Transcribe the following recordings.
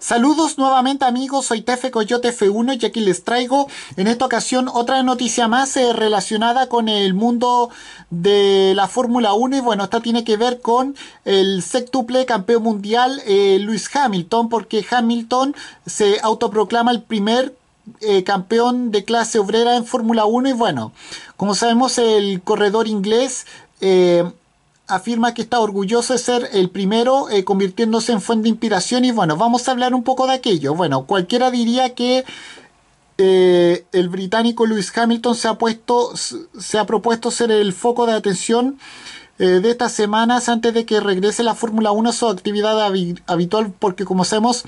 Saludos nuevamente amigos, soy Tefe Coyote F1 y aquí les traigo en esta ocasión otra noticia más eh, relacionada con el mundo de la Fórmula 1 y bueno, esta tiene que ver con el sextuple campeón mundial eh, Luis Hamilton porque Hamilton se autoproclama el primer eh, campeón de clase obrera en Fórmula 1 y bueno, como sabemos el corredor inglés afirma que está orgulloso de ser el primero, eh, convirtiéndose en fuente de inspiración. Y bueno, vamos a hablar un poco de aquello. Bueno, cualquiera diría que eh, el británico Lewis Hamilton se ha, puesto, se ha propuesto ser el foco de atención eh, de estas semanas antes de que regrese la Fórmula 1 a su actividad habitual, porque como sabemos,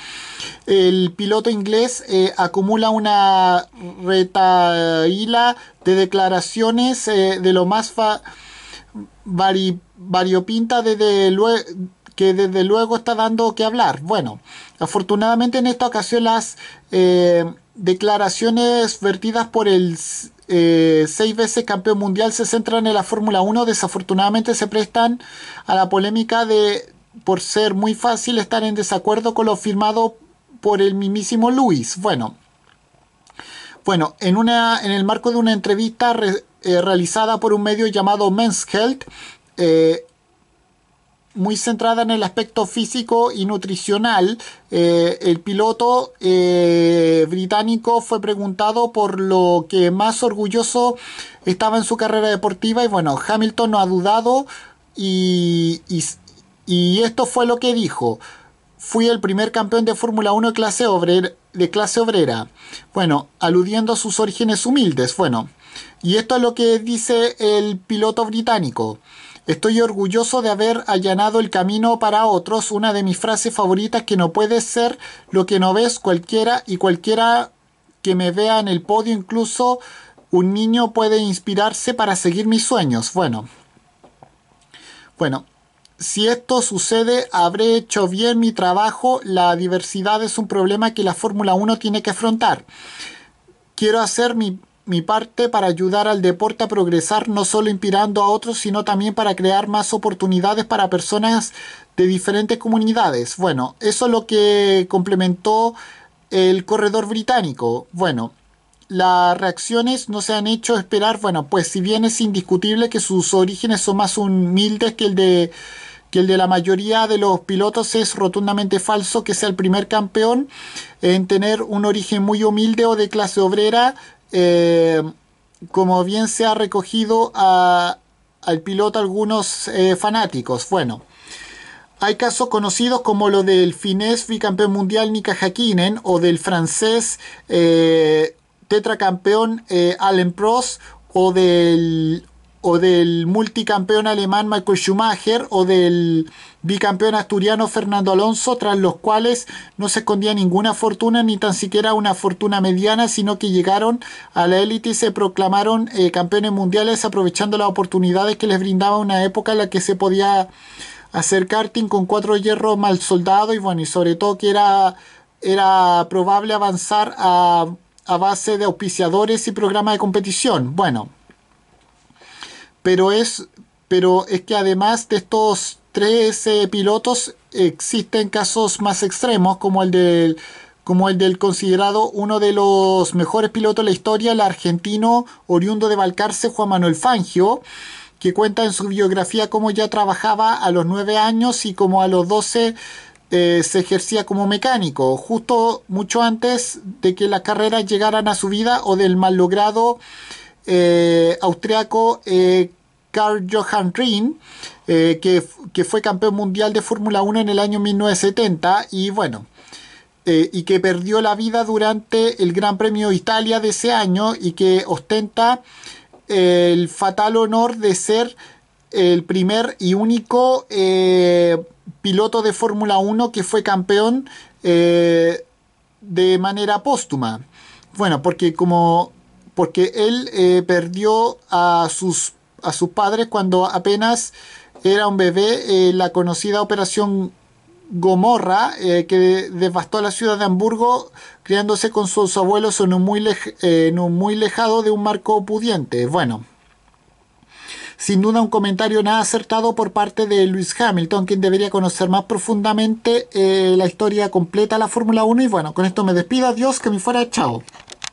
el piloto inglés acumula una retaíla de declaraciones de lo más variopinta desde que desde luego está dando que hablar. Bueno, afortunadamente en esta ocasión las eh, declaraciones vertidas por el eh, seis veces campeón mundial se centran en la Fórmula 1, desafortunadamente se prestan a la polémica de por ser muy fácil estar en desacuerdo con lo firmado por el mismísimo Luis. Bueno, bueno, en, una, en el marco de una entrevista eh, realizada por un medio llamado Men's Health, eh, muy centrada en el aspecto físico y nutricional. Eh, el piloto británico fue preguntado por lo que más orgulloso estaba en su carrera deportiva y bueno, Hamilton no ha dudado y, y, esto fue lo que dijo. Fui el primer campeón de Fórmula 1 de clase, obrera, de clase obrera. Bueno, aludiendo a sus orígenes humildes. Bueno, y esto es lo que dice el piloto británico. Estoy orgulloso de haber allanado el camino para otros, una de mis frases favoritas que no puede ser lo que no ves cualquiera y cualquiera que me vea en el podio, incluso un niño puede inspirarse para seguir mis sueños. Bueno, bueno, si esto sucede, habré hecho bien mi trabajo. La diversidad es un problema que la Fórmula 1 tiene que afrontar. Quiero hacer mi, mi parte para ayudar al deporte a progresar, no solo inspirando a otros, sino también para crear más oportunidades para personas de diferentes comunidades. Bueno, eso es lo que complementó el corredor británico. Bueno, las reacciones no se han hecho esperar. Bueno, pues si bien es indiscutible que sus orígenes son más humildes que el de que el de la mayoría de los pilotos es rotundamente falso que sea el primer campeón en tener un origen muy humilde o de clase obrera eh, como bien se ha recogido al piloto algunos eh, fanáticos. Bueno, hay casos conocidos como lo del finés bicampeón mundial Nika Hakkinen o del francés eh, tetracampeón Allen Prost o del o del multicampeón alemán Michael Schumacher o del bicampeón asturiano Fernando Alonso, tras los cuales no se escondía ninguna fortuna ni tan siquiera una fortuna mediana, sino que llegaron a la élite y se proclamaron eh, campeones mundiales aprovechando las oportunidades que les brindaba una época en la que se podía hacer karting con cuatro hierros mal soldados y bueno, y sobre todo que era, era probable avanzar a, a base de auspiciadores y programas de competición. Bueno, pero es, pero es que además de estos 13 pilotos existen casos más extremos como el del como el del considerado uno de los mejores pilotos de la historia, el argentino oriundo de Balcarce, Juan Manuel Fangio, que cuenta en su biografía cómo ya trabajaba a los 9 años y como a los 12 eh, se ejercía como mecánico, justo mucho antes de que las carreras llegaran a su vida o del mal logrado eh, austriaco Carl eh, Johan Rin, eh, que, fue campeón mundial de Fórmula 1 en el año 1970 y bueno, y que perdió la vida durante el Gran Premio Italia de ese año y que ostenta el fatal honor de ser el primer y único piloto de Fórmula 1 que fue campeón de manera póstuma. Bueno, porque como porque él eh, perdió a sus, a sus padres cuando apenas era un bebé en eh, la conocida operación Gomorra, eh, que devastó la ciudad de Hamburgo, criándose con sus abuelos en un muy, muy lejado de un marco pudiente. Bueno. Sin duda un comentario nada acertado por parte de Lewis Hamilton, quien debería conocer más profundamente la historia completa de la Fórmula 1. Y bueno, con esto me despido. Adiós, que me fuera. Chao.